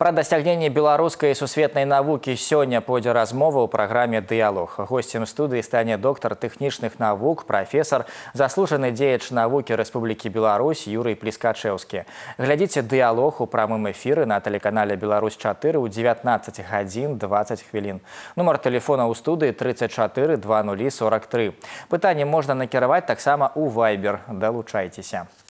Про Пра белорусской и сусветнай науки сегодня пойдзе размова в программе Диалог. Гостем студии станет доктор тэхнічных наук, профессор, заслуженный деятель науки Республики Беларусь Юрый Плескачевский. Глядите дыялог у прамым эфіры на телеканале Беларусь 4 у 19 гадзін 20 хвілін. Нумар тэлефона ў студыі 34 2043. Пытанне можна накіраваць таксама ў вайбер. Далучайцеся.